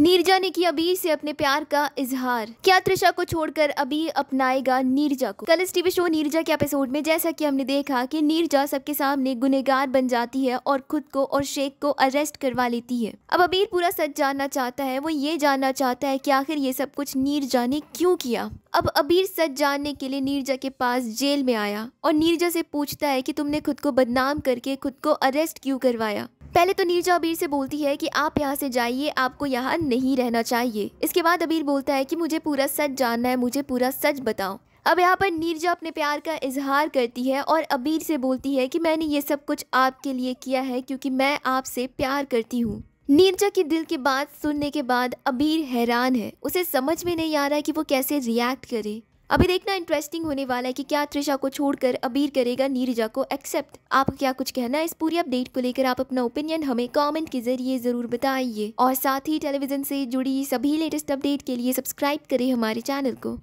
नीरजा ने किया अबीर से अपने प्यार का इजहार क्या त्रिशा को छोड़कर अबीर अपनाएगा नीरजा को कल इस टीवी शो नीरजा के एपिसोड में जैसा कि हमने देखा कि नीरजा सबके सामने गुनेगार बन जाती है और खुद को और शेख को अरेस्ट करवा लेती है अब अबीर पूरा सच जानना चाहता है वो ये जानना चाहता है कि आखिर ये सब कुछ नीरजा ने क्यों किया अब अबीर सच जानने के लिए नीरजा के पास जेल में आया और नीरजा से पूछता है कि तुमने खुद को बदनाम करके खुद को अरेस्ट क्यों करवाया पहले तो नीरजा अबीर से बोलती है कि आप यहाँ से जाइए आपको यहाँ नहीं रहना चाहिए इसके बाद अबीर बोलता है कि मुझे पूरा सच जानना है मुझे पूरा सच बताओ अब यहाँ पर नीरजा अपने प्यार का इजहार करती है और अबीर से बोलती है कि मैंने ये सब कुछ आपके लिए किया है क्योंकि मैं आपसे प्यार करती हूँ नीरजा की दिल की बात सुनने के बाद अबीर हैरान है उसे समझ में नहीं आ रहा है कि वो कैसे रिएक्ट करे अभी देखना इंटरेस्टिंग होने वाला है कि क्या त्रिशा को छोड़कर अबीर करेगा नीरजा को एक्सेप्ट आप क्या कुछ कहना है इस पूरी अपडेट को लेकर आप अपना ओपिनियन हमें कमेंट के जरिए जरूर बताइए और साथ ही टेलीविजन से जुड़ी सभी लेटेस्ट अपडेट के लिए सब्सक्राइब करें हमारे चैनल को